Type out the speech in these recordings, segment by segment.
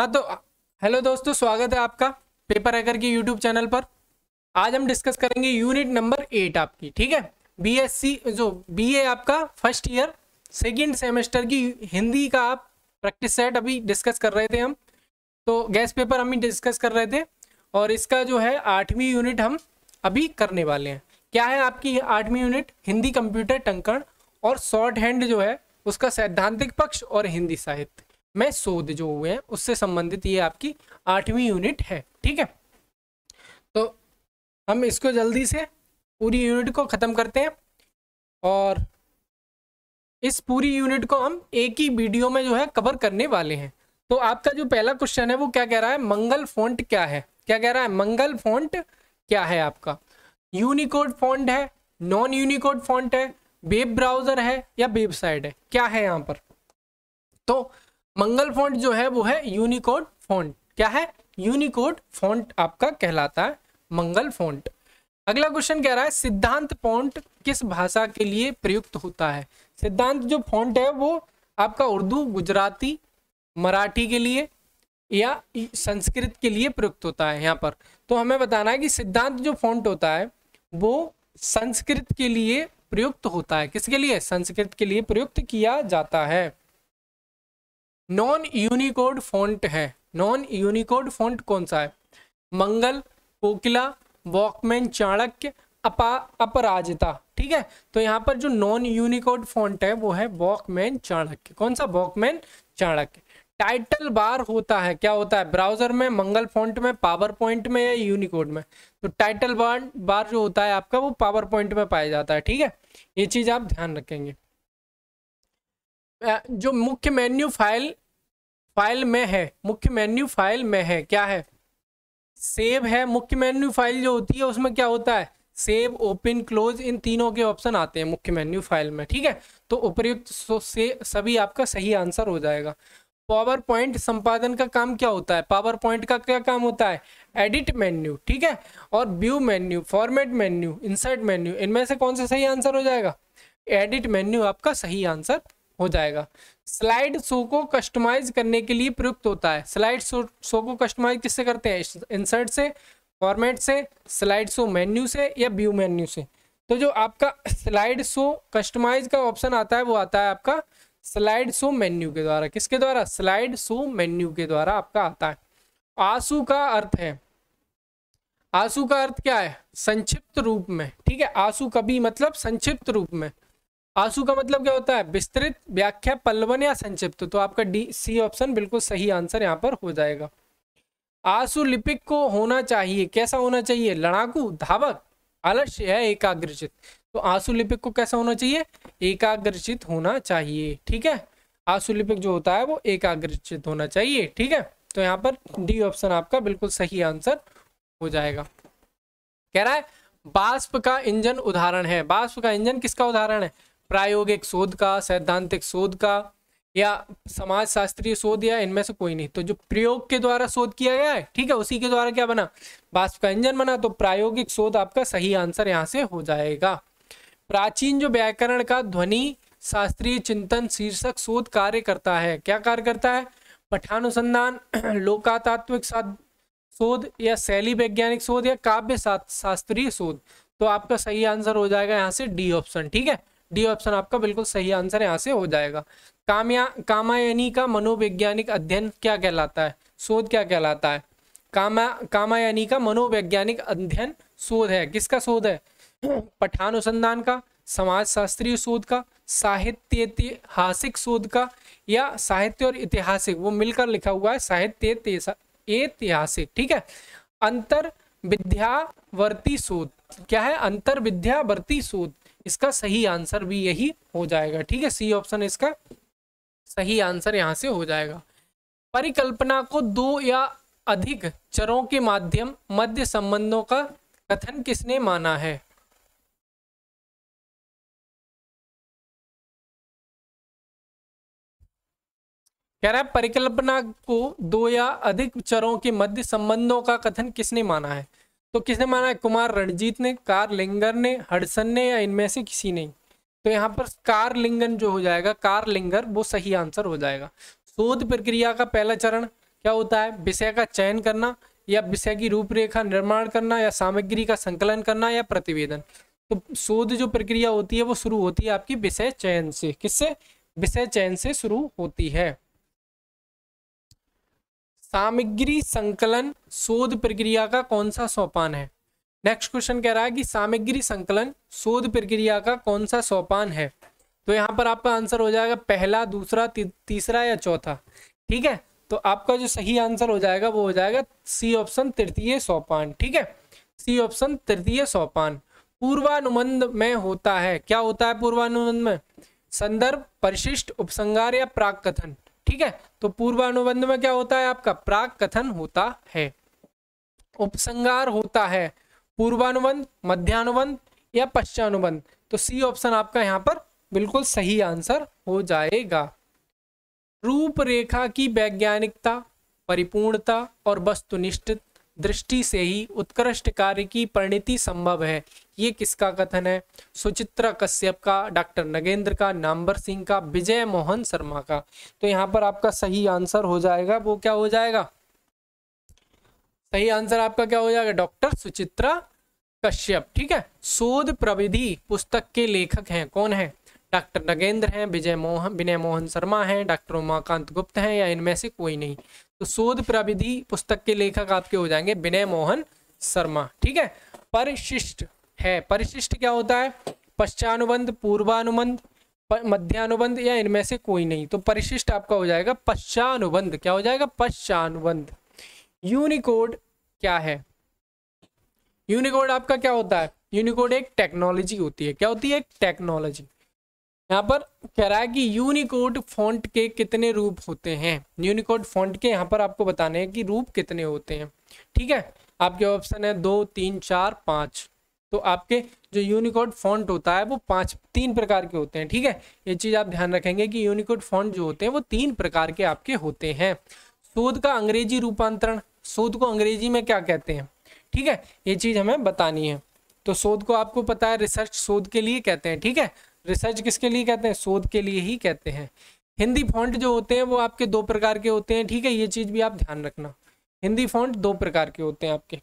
हाँ तो हेलो दोस्तों स्वागत है आपका पेपर हैकर की यूट्यूब चैनल पर आज हम डिस्कस करेंगे यूनिट नंबर एट आपकी ठीक है बीएससी जो बीए आपका फर्स्ट ईयर सेकंड सेमेस्टर की हिंदी का आप प्रैक्टिस सेट अभी डिस्कस कर रहे थे हम तो गैस पेपर हम ही डिस्कस कर रहे थे और इसका जो है आठवीं यूनिट हम अभी करने वाले हैं क्या है आपकी आठवीं यूनिट हिंदी कंप्यूटर टंकण और शॉर्ट हैंड जो है उसका सैद्धांतिक पक्ष और हिंदी साहित्य में शोध जो हुए हैं उससे संबंधित ये आपकी आठवीं यूनिट है ठीक है तो हम इसको जल्दी से पूरी यूनिट को ख़त्म करते हैं और इस पूरी यूनिट को हम एक ही वीडियो में जो है कवर करने वाले हैं तो आपका जो पहला क्वेश्चन है वो क्या कह रहा है मंगल फॉन्ट क्या है क्या कह रहा है मंगल फॉन्ट क्या है आपका यूनिकोड फॉन्ट है नॉन यूनिकोड फॉन्ट है वेब ब्राउजर है या वेबसाइट है क्या है यहाँ पर तो मंगल फॉन्ट जो है वो है यूनिकोड फॉन्ट क्या है यूनिकोड फॉन्ट आपका कहलाता है मंगल फॉन्ट अगला क्वेश्चन कह रहा है सिद्धांत फॉन्ट किस भाषा के लिए प्रयुक्त होता है सिद्धांत जो फॉन्ट है वो आपका उर्दू गुजराती मराठी के लिए या संस्कृत के लिए प्रयुक्त होता है यहाँ पर तो हमें बताना है कि सिद्धांत जो फॉन्ट होता है वो संस्कृत के लिए प्रयुक्त होता है किसके लिए संस्कृत के लिए प्रयुक्त किया जाता है नॉन यूनिकोड फॉन्ट है नॉन यूनिकोड फॉन्ट कौन सा है मंगल कोकिला वॉकमैन चाणक्य अपा अपराजिता ठीक है तो यहाँ पर जो नॉन यूनिकोड फॉन्ट है वो है वॉकमैन चाणक्य कौन सा वॉकमैन चाणक्य टाइटल बार होता है क्या होता है ब्राउजर में मंगल फॉन्ट में पावर पॉइंट में या यूनिकोड में तो टाइटल बार बार जो होता है आपका वो पावर पॉइंट में पाया जाता है ठीक है ये चीज आप ध्यान रखेंगे जो मुख्य मेन्यू फाइल फाइल में है मुख्य मेन्यू फाइल में है क्या है सेव है मुख्य मेन्यू फाइल जो होती है उसमें क्या होता है सेव ओपन क्लोज इन तीनों के ऑप्शन आते हैं मुख्य मेन्यू फाइल में ठीक है तो उपयुक्त से सभी आपका सही आंसर हो जाएगा पावर पॉइंट संपादन का काम क्या होता है पावर पॉइंट का क्या काम होता है एडिट मेन्यू ठीक है और view menu format menu insert menu इनमें से कौन सा सही आंसर हो जाएगा एडिट मेन्यू आपका सही आंसर हो जाएगा स्लाइड शो को कस्टमाइज करने के लिए प्रयुक्त होता है स्लाइड शो शो को कस्टमाइज किससे करते हैं इंसर्ट से फॉर्मेट से स्लाइड शो मेन्यू से या व्यू मेन्यू से तो जो आपका स्लाइड शो कस्टमाइज का ऑप्शन आता है वो आता है आपका स्लाइड शो मेन्यू के द्वारा किसके द्वारा स्लाइड शो मेन्यू के द्वारा आपका आता है आंसू का अर्थ है आंसू का अर्थ क्या है संक्षिप्त रूप में ठीक है आंसू कभी मतलब संक्षिप्त रूप में आंसू का मतलब क्या होता है विस्तृत व्याख्या पल्लवन या संक्षिप्त तो आपका डी सी ऑप्शन बिल्कुल सही आंसर यहाँ पर हो जाएगा आंसू लिपिक को होना चाहिए कैसा होना चाहिए लड़ाकू धावक आलस्य है एकाग्रचित तो आंसू लिपिक को कैसा होना चाहिए एकाग्रचित होना चाहिए ठीक है आंसू लिपिक जो होता है वो एकाग्रचित होना चाहिए ठीक है तो यहाँ पर डी ऑप्शन आपका बिल्कुल सही आंसर हो जाएगा कह रहा है बाष्प का इंजन उदाहरण है बाष्प का इंजन किसका उदाहरण है प्रायोगिक शोध का सैद्धांतिक शोध का या समाज शास्त्रीय शोध या इनमें से कोई नहीं तो जो प्रयोग के द्वारा शोध किया गया है ठीक है उसी के द्वारा क्या बना वाष्प का इंजन बना तो प्रायोगिक शोध आपका सही आंसर यहाँ से हो जाएगा प्राचीन जो व्याकरण का ध्वनि शास्त्रीय चिंतन शीर्षक शोध कार्य करता है क्या कार्य करता है पठानुसंधान लोकातात्विक शोध या शैली वैज्ञानिक शोध या काव्य शास्त्रीय शोध तो आपका सही आंसर हो जाएगा यहाँ से डी ऑप्शन ठीक है डी ऑप्शन आपका बिल्कुल सही आंसर यहाँ से हो जाएगा कामया कामायनी का मनोवैज्ञानिक अध्ययन क्या कहलाता है शोध क्या कहलाता है कामा कामायनी का मनोवैज्ञानिक अध्ययन शोध है किसका शोध है पठान अनुसंधान का समाज शास्त्रीय शोध का साहित्य ऐतिहासिक शोध का या साहित्य और ऐतिहासिक वो मिलकर लिखा हुआ है साहित्य ऐतिहासिक ठीक है अंतर विद्यावर्ती शोध क्या है अंतर विद्यावर्ती शोध इसका सही आंसर भी यही हो जाएगा ठीक है सी ऑप्शन इसका सही आंसर यहाँ से हो जाएगा परिकल्पना को दो या अधिक चरों के माध्यम मध्य संबंधों का कथन किसने माना है कह रहा है परिकल्पना को दो या अधिक चरों के मध्य संबंधों का कथन किसने माना है तो किसने माना है कुमार रणजीत ने कार लिंगन ने हडसन ने या इनमें से किसी ने तो यहाँ पर कार लिंगन जो हो जाएगा कार लिंगर वो सही आंसर हो जाएगा शोध प्रक्रिया का पहला चरण क्या होता है विषय का चयन करना या विषय की रूपरेखा निर्माण करना या सामग्री का संकलन करना या प्रतिवेदन तो शोध जो प्रक्रिया होती है वो शुरू होती है आपकी विषय चयन से किससे विषय चयन से शुरू होती है सामग्री संकलन शोध प्रक्रिया का कौन सा सोपान है नेक्स्ट क्वेश्चन कह रहा है कि सामग्री संकलन शोध प्रक्रिया का कौन सा सोपान है तो यहाँ पर आपका आंसर हो जाएगा पहला दूसरा ती, तीसरा या चौथा ठीक है तो आपका जो सही आंसर हो जाएगा वो हो जाएगा सी ऑप्शन तृतीय सोपान ठीक है सी ऑप्शन तृतीय सोपान पूर्वानुबंध में होता है क्या होता है पूर्वानुबंध में संदर्भ परिशिष्ट उपसंगार या प्राक कथन ठीक है तो पूर्वानुबंध में क्या होता है आपका प्राग कथन होता है उपसंगार होता है पूर्वानुबंध मध्यानुबंध या पश्चानुबंध तो सी ऑप्शन आपका यहाँ पर बिल्कुल सही आंसर हो जाएगा रूपरेखा की वैज्ञानिकता परिपूर्णता और वस्तुनिष्ठ दृष्टि से ही उत्कृष्ट कार्य की परिणति संभव है ये किसका कथन है सुचित्रा कश्यप का डॉक्टर नगेंद्र का नाम्बर सिंह का विजय मोहन शर्मा का तो यहाँ पर आपका सही आंसर हो जाएगा वो क्या हो जाएगा सही आंसर आपका क्या हो जाएगा डॉक्टर सुचित्रा कश्यप ठीक है शोध प्रविधि पुस्तक के लेखक हैं कौन है डॉक्टर नगेंद्र हैं विजय मोहन विनय मोहन शर्मा हैं डॉक्टर उमाकांत गुप्त हैं या इनमें से कोई नहीं तो शोध प्रविधि पुस्तक के लेखक आपके हो जाएंगे विनय मोहन शर्मा ठीक है परिशिष्ट है परिशिष्ट क्या होता है पश्चानुबंध पूर्वानुबंध मध्यानुबंध या इनमें से कोई नहीं तो परिशिष्ट आपका हो जाएगा पश्चानुबंध क्या हो जाएगा पश्चानुबंध यूनिकोड क्या है यूनिकोड आपका क्या होता है यूनिकोड एक टेक्नोलॉजी होती है क्या होती है एक टेक्नोलॉजी यहाँ पर कह रहा है कि यूनिकोड फॉन्ट के कितने रूप होते हैं यूनिकोड फॉन्ट के यहाँ पर आपको बताने हैं कि रूप कितने होते हैं ठीक है आपके ऑप्शन है दो तीन चार पाँच तो आपके जो यूनिकोड फॉन्ट होता है वो पांच तीन प्रकार के होते हैं ठीक है ये चीज़ आप ध्यान रखेंगे कि यूनिकोड फॉन्ट जो होते हैं वो तीन प्रकार के आपके होते हैं शोध का अंग्रेजी रूपांतरण शोध को अंग्रेजी में क्या कहते हैं ठीक है ये चीज़ हमें बतानी है तो शोध को आपको पता है रिसर्च शोध के लिए कहते हैं ठीक है रिसर्च किसके लिए कहते हैं शोध के लिए ही कहते हैं हिंदी फॉन्ट जो होते हैं वो आपके दो प्रकार के होते हैं ठीक है ये चीज़ भी आप ध्यान रखना हिंदी फॉन्ट दो प्रकार के होते हैं आपके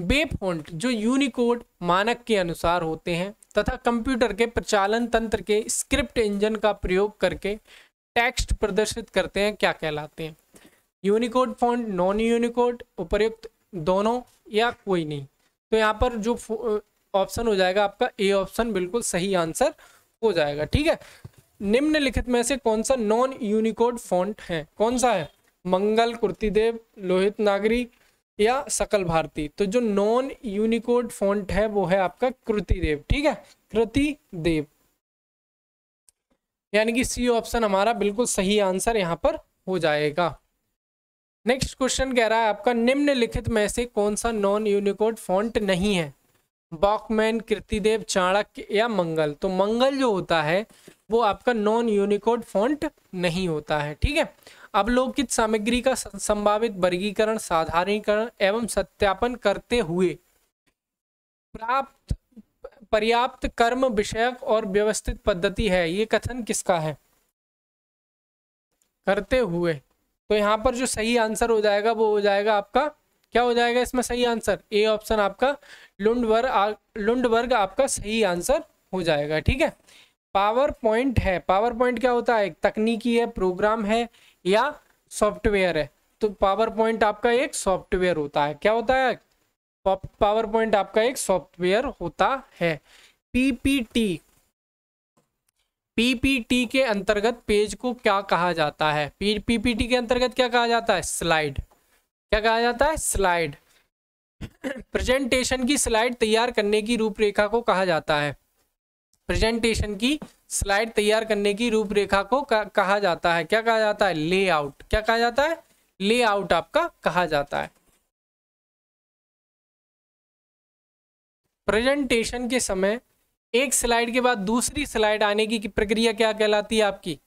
वे फॉन्ट जो यूनिकोड मानक के अनुसार होते हैं तथा कंप्यूटर के प्रचालन तंत्र के स्क्रिप्ट इंजन का प्रयोग करके टेक्स्ट प्रदर्शित करते हैं क्या कहलाते हैं यूनिकोड फॉन्ट नॉन यूनिकोड उपयुक्त दोनों या कोई नहीं तो यहाँ पर जो ऑप्शन हो जाएगा आपका ए ऑप्शन बिल्कुल सही आंसर हो जाएगा ठीक है निम्नलिखित में से कौन सा नॉन यूनिकोड फॉन्ट है कौन सा है मंगल कुर्तिदेव लोहित नागरी या सकल भारती तो जो नॉन यूनिकोड फॉन्ट है वो है आपका कृति देव ठीक है कृति देव यानी कि सी ऑप्शन हमारा बिल्कुल सही आंसर यहां पर हो जाएगा नेक्स्ट क्वेश्चन कह रहा है आपका निम्नलिखित में से कौन सा नॉन यूनिकोड फॉन्ट नहीं है बॉकमैन कृतिदेव चाणक्य या मंगल तो मंगल जो होता है वो आपका नॉन यूनिकोड फॉन्ट नहीं होता है ठीक है अब लोग किस सामग्री का संभावित वर्गीकरण साधारणीकरण एवं सत्यापन करते हुए प्राप्त पर्याप्त कर्म विषयक और व्यवस्थित पद्धति है ये कथन किसका है करते हुए तो यहाँ पर जो सही आंसर हो जाएगा वो हो जाएगा आपका क्या हो जाएगा इसमें सही आंसर ए ऑप्शन आपका लुंडवर्ग लुंडवर्ग आपका सही आंसर हो जाएगा ठीक है पावर पॉइंट है पावर पॉइंट क्या होता है तकनीकी है प्रोग्राम है या सॉफ्टवेयर है तो पावर पॉइंट आपका एक सॉफ्टवेयर होता है क्या होता है पावर पॉइंट आपका एक सॉफ्टवेयर होता है पीपीटी पीपीटी के अंतर्गत पेज को क्या कहा जाता है पीपीटी के अंतर्गत क्या कहा जाता है स्लाइड क्या कहा जाता है स्लाइड प्रेजेंटेशन की स्लाइड तैयार करने की रूपरेखा को कहा जाता है प्रेजेंटेशन की स्लाइड तैयार करने की रूपरेखा को कहा जाता है क्या कहा जाता है लेआउट क्या कहा जाता है लेआउट आपका कहा जाता है प्रेजेंटेशन के समय एक स्लाइड के बाद दूसरी स्लाइड आने की प्रक्रिया क्या कहलाती है आपकी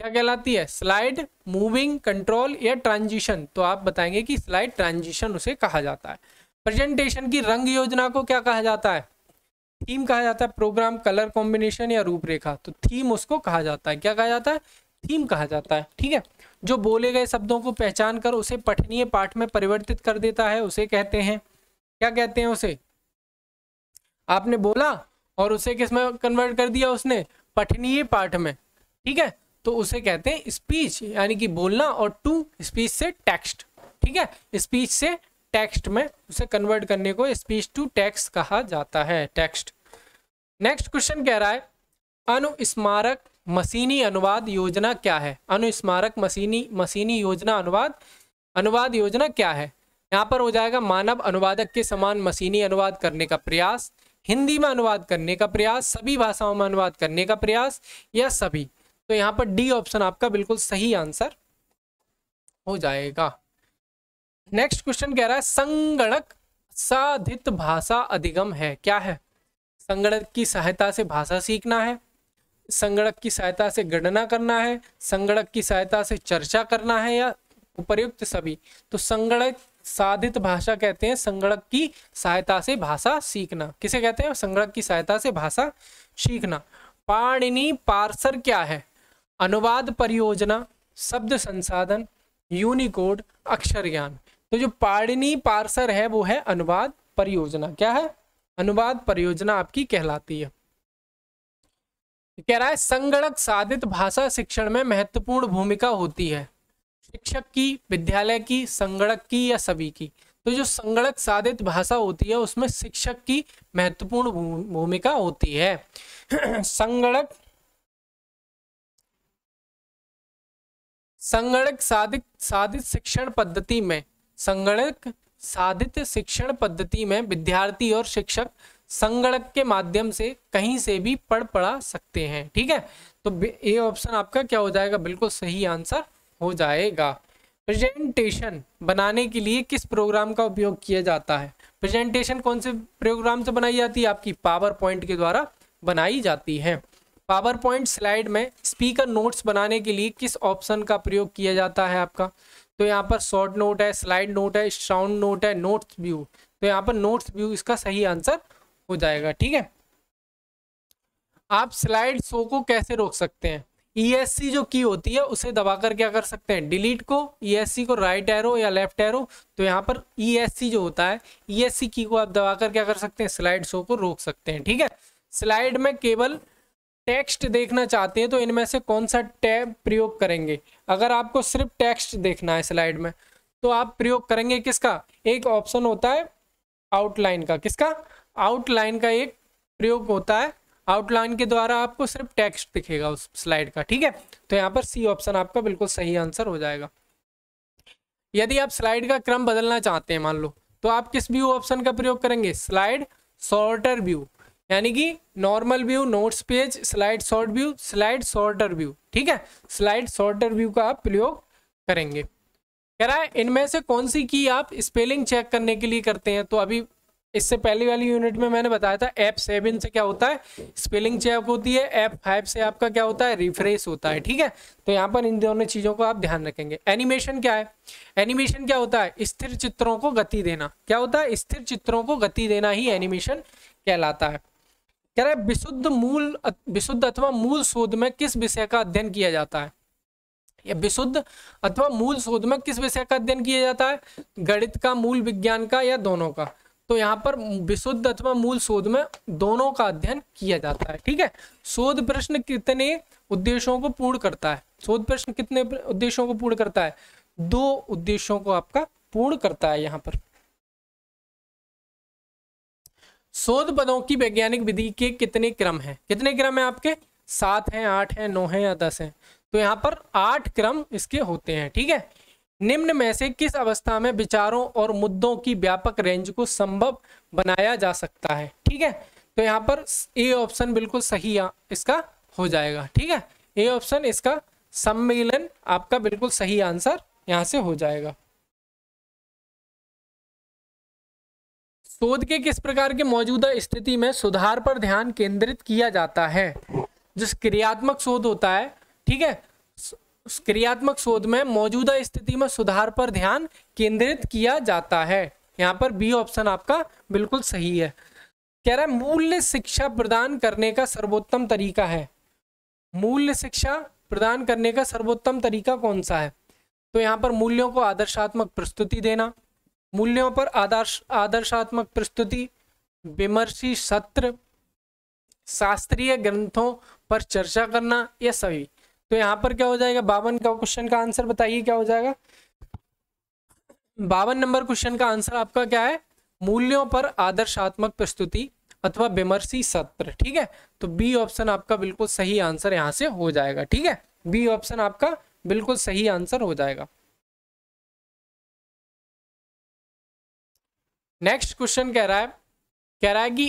क्या कहलाती है स्लाइड मूविंग कंट्रोल या ट्रांजिशन तो आप बताएंगे कि स्लाइड ट्रांजिशन उसे कहा जाता है प्रेजेंटेशन की रंग योजना को क्या कहा जाता है थीम कहा जाता है प्रोग्राम कलर कॉम्बिनेशन या रूपरेखा तो थीम उसको कहा जाता है क्या कहा जाता है थीम कहा जाता है ठीक है जो बोले गए शब्दों को पहचान कर उसे पठनीय पाठ में परिवर्तित कर देता है उसे कहते हैं क्या कहते हैं उसे आपने बोला और उसे किस में कन्वर्ट कर दिया उसने पठनीय पाठ में ठीक है तो उसे कहते हैं स्पीच यानी कि बोलना और टू स्पीच से टेक्स्ट ठीक है स्पीच से टेक्स्ट में उसे कन्वर्ट करने को स्पीच टू टेक्स्ट कहा जाता है टेक्स्ट नेक्स्ट क्वेश्चन कह रहा है अनुस्मारक मशीनी अनुवाद योजना क्या है अनुस्मारक मशीनी मशीनी योजना अनुवाद अनुवाद योजना क्या है यहाँ पर हो जाएगा मानव अनुवादक के समान मशीनी अनुवाद करने का प्रयास हिंदी में अनुवाद करने का प्रयास सभी भाषाओं में अनुवाद करने का प्रयास या सभी तो यहाँ पर डी ऑप्शन आपका बिल्कुल सही आंसर हो जाएगा नेक्स्ट क्वेश्चन कह रहा है संगणक साधित भाषा अधिगम है क्या है संगणक की सहायता से भाषा सीखना है संगणक की सहायता से गणना करना है संगणक की सहायता से चर्चा करना है या उपयुक्त सभी तो संगणक साधित भाषा कहते हैं संगणक की सहायता से भाषा सीखना किसे कहते हैं संगणक की सहायता से भाषा सीखना पाणिनी पार्सर क्या है अनुवाद परियोजना शब्द संसाधन यूनिकोड अक्षर ज्ञान तो जो पाड़नी पार्सर है वो है अनुवाद परियोजना क्या है अनुवाद परियोजना आपकी कहलाती है कह रहा है संगणक साधित भाषा शिक्षण में महत्वपूर्ण भूमिका होती है शिक्षक की विद्यालय की संगणक की या सभी की तो जो संगणक साधित भाषा होती है उसमें शिक्षक की महत्वपूर्ण भूमिका होती है संगणक संगणक साधित साधित शिक्षण पद्धति में संगणक साधित शिक्षण पद्धति में विद्यार्थी और शिक्षक संगणक के माध्यम से कहीं से भी पढ़ पढ़ा सकते हैं ठीक है तो ए ऑप्शन आपका क्या हो जाएगा बिल्कुल सही आंसर हो जाएगा प्रेजेंटेशन बनाने के लिए किस प्रोग्राम का उपयोग किया जाता है प्रेजेंटेशन कौन से प्रोग्राम से बनाई जाती है आपकी पावर पॉइंट के द्वारा बनाई जाती है पावर पॉइंट स्लाइड में स्पीकर नोट्स बनाने के लिए किस ऑप्शन का प्रयोग किया जाता है आपका तो यहाँ पर शॉर्ट नोट है स्लाइड नोट है साउंड नोट है नोट्स व्यू तो यहाँ पर नोट्स व्यू इसका सही आंसर हो जाएगा ठीक है आप स्लाइड शो को कैसे रोक सकते हैं ई e जो की होती है उसे दबाकर क्या कर सकते हैं डिलीट को ई e को राइट एरो या लेफ्ट एरो तो यहाँ पर ई e जो होता है ई की को आप दबाकर क्या कर सकते हैं स्लाइड शो को रोक सकते हैं ठीक है स्लाइड में केवल टेक्स्ट देखना चाहते हैं तो इनमें से कौन सा टैब प्रयोग करेंगे अगर आपको सिर्फ टेक्स्ट देखना है स्लाइड में तो आप प्रयोग करेंगे किसका एक ऑप्शन होता है आउटलाइन का किसका आउटलाइन का एक प्रयोग होता है आउटलाइन के द्वारा आपको सिर्फ टेक्स्ट दिखेगा उस स्लाइड का ठीक है तो यहाँ पर सी ऑप्शन आपका बिल्कुल सही आंसर हो जाएगा यदि आप स्लाइड का क्रम बदलना चाहते हैं मान लो तो आप किस व्यू ऑप्शन का प्रयोग करेंगे स्लाइड सॉर्टर व्यू यानी कि normal view notes page slide short view slide shorter view ठीक है स्लाइड शॉर्टर व्यू का आप प्रयोग करेंगे कह रहा है इनमें से कौन सी की आप स्पेलिंग चेक करने के लिए करते हैं तो अभी इससे पहले वाली यूनिट में मैंने बताया था एप सेवन से क्या होता है स्पेलिंग चेक होती है एप फाइव से आपका क्या होता है रिफ्रेश होता है ठीक है तो यहाँ पर इन दोनों चीज़ों को आप ध्यान रखेंगे एनिमेशन क्या है एनिमेशन क्या होता है स्थिर चित्रों को गति देना क्या होता है स्थिर चित्रों को गति देना ही एनिमेशन कहलाता है कह रहे विशुद्ध मूल विशुद्ध अथवा मूल शोध में किस विषय का अध्ययन किया जाता है या विशुद्ध अथवा मूल शोध में किस विषय का अध्ययन किया जाता है गणित का मूल विज्ञान का या दोनों का तो यहाँ पर विशुद्ध अथवा मूल शोध में दोनों का अध्ययन किया जाता है ठीक है शोध प्रश्न कितने उद्देश्यों को पूर्ण करता है शोध प्रश्न कितने उद्देश्यों को पूर्ण करता है दो उद्देश्यों को आपका पूर्ण करता है यहाँ पर शोध पदों की वैज्ञानिक विधि के कितने क्रम हैं कितने क्रम हैं आपके सात हैं आठ हैं नौ हैं या दस हैं तो यहाँ पर आठ क्रम इसके होते हैं ठीक है निम्न में से किस अवस्था में विचारों और मुद्दों की व्यापक रेंज को संभव बनाया जा सकता है ठीक है तो यहाँ पर ए ऑप्शन बिल्कुल सही इसका हो जाएगा ठीक है ए ऑप्शन इसका सम्मेलन आपका बिल्कुल सही आंसर यहाँ से हो जाएगा शोध के किस प्रकार के मौजूदा स्थिति में सुधार पर ध्यान केंद्रित किया जाता है जो क्रियात्मक शोध होता है ठीक है क्रियात्मक शोध में मौजूदा स्थिति में सुधार पर ध्यान केंद्रित किया जाता है यहाँ पर बी ऑप्शन आपका बिल्कुल सही है कह रहा है मूल्य शिक्षा प्रदान करने का सर्वोत्तम तरीका है मूल्य शिक्षा प्रदान करने का सर्वोत्तम तरीका कौन सा है तो यहाँ पर मूल्यों को आदर्शात्मक प्रस्तुति देना मूल्यों पर आदर्श आदर्शात्मक प्रस्तुति विमर्शी सत्र शास्त्रीय ग्रंथों पर चर्चा करना यह सभी तो यहाँ पर क्या हो जाएगा बावन का क्वेश्चन का आंसर बताइए क्या हो जाएगा बावन नंबर क्वेश्चन का आंसर आपका क्या है मूल्यों पर आदर्शात्मक प्रस्तुति अथवा विमर्शी सत्र ठीक है तो बी ऑप्शन आपका बिल्कुल सही आंसर यहाँ से हो जाएगा ठीक है बी ऑप्शन आपका बिल्कुल सही आंसर हो जाएगा नेक्स्ट क्वेश्चन कह रहा है कह रहा है कि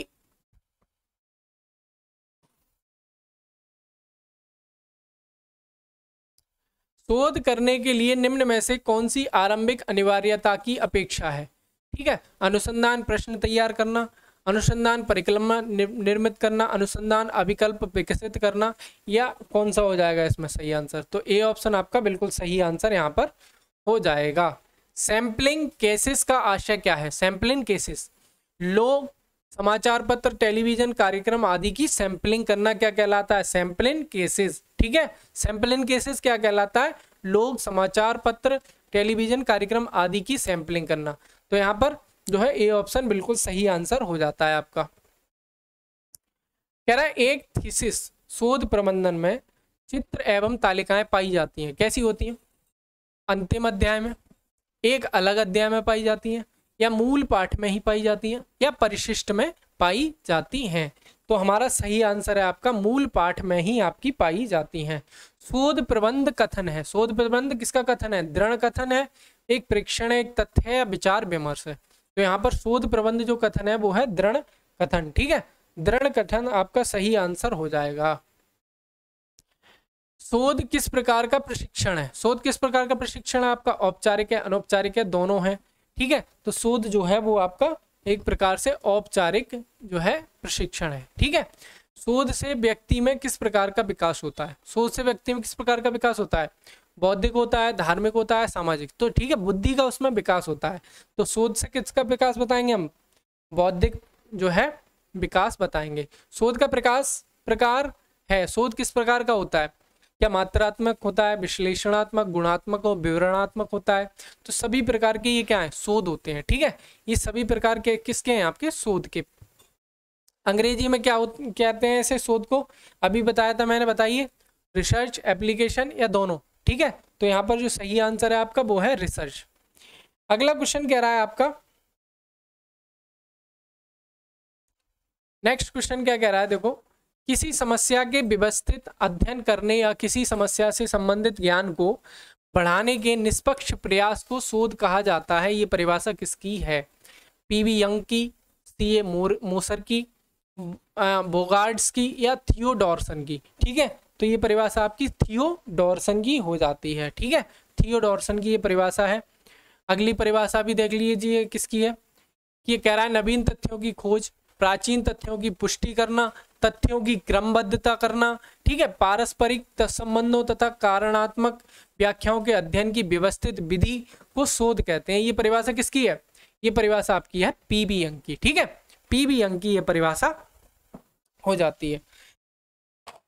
शोध करने के लिए निम्न में से कौन सी आरंभिक अनिवार्यता की अपेक्षा है ठीक है अनुसंधान प्रश्न तैयार करना अनुसंधान परिक्रमा निर्मित करना अनुसंधान अभिकल्प विकसित करना या कौन सा हो जाएगा इसमें सही आंसर तो ए ऑप्शन आपका बिल्कुल सही आंसर यहाँ पर हो जाएगा सैम्पलिंग केसेस का आशय क्या है सैम्पलिंग केसेस लोग समाचार पत्र टेलीविजन कार्यक्रम आदि की सैम्पलिंग करना क्या कहलाता है सैम्पलिंग केसेस ठीक है सैम्पलिंग केसेस क्या कहलाता है लोग समाचार पत्र टेलीविजन कार्यक्रम आदि की सैम्पलिंग करना तो यहाँ पर जो है ए ऑप्शन बिल्कुल सही आंसर हो जाता है आपका कह रहा है एक थीसिस शोध प्रबंधन में चित्र एवं तालिकाएं पाई जाती हैं कैसी होती हैं अंतिम अध्याय में एक अलग अध्याय में पाई जाती हैं या मूल पाठ में ही पाई जाती हैं या परिशिष्ट में पाई जाती हैं तो हमारा सही आंसर है आपका मूल पाठ में ही आपकी पाई जाती हैं शोध प्रबंध कथन है शोध प्रबंध किसका कथन है दृढ़ कथन है एक प्रेक्षण एक तथ्य है विचार विमर्श है तो यहाँ पर शोध प्रबंध जो कथन है वो है दृढ़ कथन ठीक है दृढ़ कथन आपका सही आंसर हो जाएगा शोध किस प्रकार का प्रशिक्षण है शोध किस प्रकार का प्रशिक्षण है आपका औपचारिक है अनौपचारिक है दोनों है ठीक है तो शोध जो है वो आपका एक प्रकार से औपचारिक जो है प्रशिक्षण है ठीक है शोध से व्यक्ति में किस प्रकार का विकास होता है शोध से व्यक्ति में किस प्रकार का विकास होता है बौद्धिक होता है धार्मिक होता है सामाजिक तो ठीक है बुद्धि का उसमें विकास होता है तो शोध से किसका विकास बताएंगे हम बौद्धिक जो है विकास बताएंगे शोध का प्रकाश प्रकार है शोध किस प्रकार का होता है क्या मात्रात्मक होता है विश्लेषणात्मक गुणात्मक और विवरणात्मक होता है तो सभी प्रकार के ये क्या है शोध होते हैं ठीक है ये सभी प्रकार के किसके हैं आपके शोध के अंग्रेजी में क्या कहते हैं ऐसे शोध को अभी बताया था मैंने बताइए रिसर्च एप्लीकेशन या दोनों ठीक है तो यहाँ पर जो सही आंसर है आपका वो है रिसर्च अगला क्वेश्चन कह रहा है आपका नेक्स्ट क्वेश्चन क्या कह रहा है देखो किसी समस्या के व्यवस्थित अध्ययन करने या किसी समस्या से संबंधित ज्ञान को बढ़ाने के निष्पक्ष प्रयास को शोध कहा जाता है ये परिभाषा किसकी है पीवी यंग की सी ए मोसर की बोगार्ड्स की या थियोडॉर्सन की ठीक है तो ये परिभाषा आपकी थियोडोरसन की हो जाती है ठीक है थियोडोरसन की ये परिभाषा है अगली परिभाषा भी देख लीजिए किसकी है कि कह रहा है नवीन तथ्यों की खोज प्राचीन तथ्यों की पुष्टि करना तथ्यों की क्रमबद्धता करना ठीक है पारस्परिक संबंधों तथा कारणात्मक व्याख्याओं के अध्ययन की व्यवस्थित विधि को शोध कहते हैं ये परिभाषा किसकी है ये परिभाषा आपकी है पीबी अंक की ठीक है पीबी अंक की यह परिभाषा हो जाती है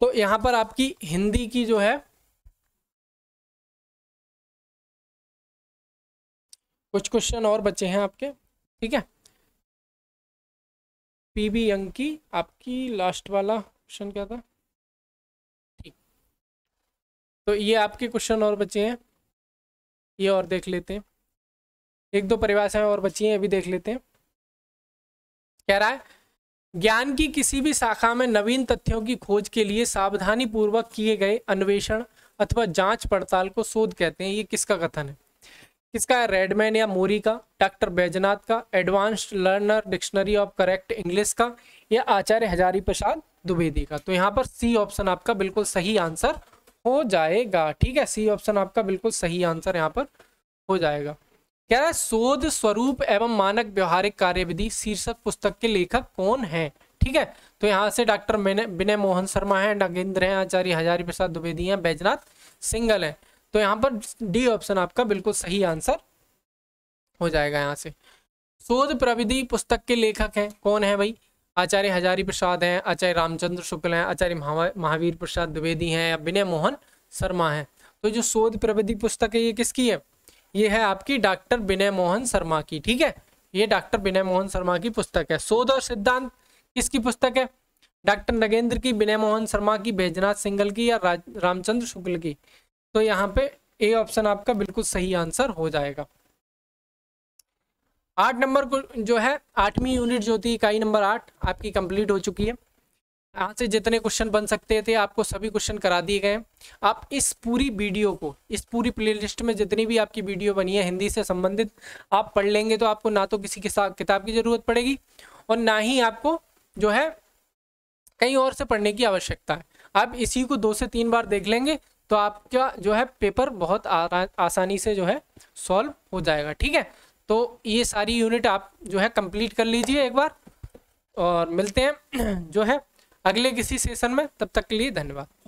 तो यहां पर आपकी हिंदी की जो है कुछ क्वेश्चन और बचे हैं आपके ठीक है पी बी अंकी आपकी लास्ट वाला क्वेश्चन क्या था ठीक तो ये आपके क्वेश्चन और बचे हैं ये और देख लेते हैं एक दो परिभाषाएं और बची हैं अभी देख लेते हैं कह रहा है ज्ञान की किसी भी शाखा में नवीन तथ्यों की खोज के लिए सावधानी पूर्वक किए गए अन्वेषण अथवा जांच पड़ताल को शोध कहते हैं ये किसका कथन है किसका है रेडमैन या मोरी का डॉक्टर बैजनाथ का advanced learner dictionary of correct English का या आचार्य हजारी प्रसाद द्विवेदी का तो यहाँ पर सी ऑप्शन आपका बिल्कुल सही आंसर हो जाएगा ठीक है सी ऑप्शन आपका बिल्कुल सही आंसर यहाँ पर हो जाएगा कह रहा है शोध स्वरूप एवं मानक व्यवहारिक कार्यविधि शीर्षक पुस्तक के लेखक कौन है ठीक है तो यहाँ से डॉक्टर विनय मोहन शर्मा है नगेंद्र हैं आचार्य हजारी प्रसाद द्विवेदी हैं बैजनाथ सिंगल हैं तो यहाँ पर डी ऑप्शन आपका बिल्कुल सही आंसर हो जाएगा यहाँ से शोध प्रविधि पुस्तक के लेखक हैं कौन है भाई आचार्य हजारी प्रसाद हैं आचार्य रामचंद्र शुक्ल हैं आचार्य महावीर प्रसाद द्विवेदी हैं या विनय मोहन शर्मा हैं तो जो शोध प्रविधि पुस्तक है ये किसकी है ये है आपकी डॉक्टर विनय मोहन शर्मा की ठीक है ये डॉक्टर विनय मोहन शर्मा की पुस्तक है शोध और सिद्धांत किसकी पुस्तक है डॉक्टर नगेंद्र की विनय मोहन शर्मा की बैजनाथ सिंगल की या रामचंद्र शुक्ल की तो यहाँ पे ए ऑप्शन आपका बिल्कुल सही आंसर हो जाएगा आठ नंबर को जो है आठवीं यूनिट जो थी इकाई नंबर आठ आपकी कंप्लीट हो चुकी है यहाँ से जितने क्वेश्चन बन सकते थे आपको सभी क्वेश्चन करा दिए गए आप इस पूरी वीडियो को इस पूरी प्लेलिस्ट में जितनी भी आपकी वीडियो बनी है हिंदी से संबंधित आप पढ़ लेंगे तो आपको ना तो किसी के साथ किताब की ज़रूरत पड़ेगी और ना ही आपको जो है कहीं और से पढ़ने की आवश्यकता है आप इसी को दो से तीन बार देख लेंगे तो आपका जो है पेपर बहुत आसानी से जो है सॉल्व हो जाएगा ठीक है तो ये सारी यूनिट आप जो है कंप्लीट कर लीजिए एक बार और मिलते हैं जो है अगले किसी सेशन में तब तक के लिए धन्यवाद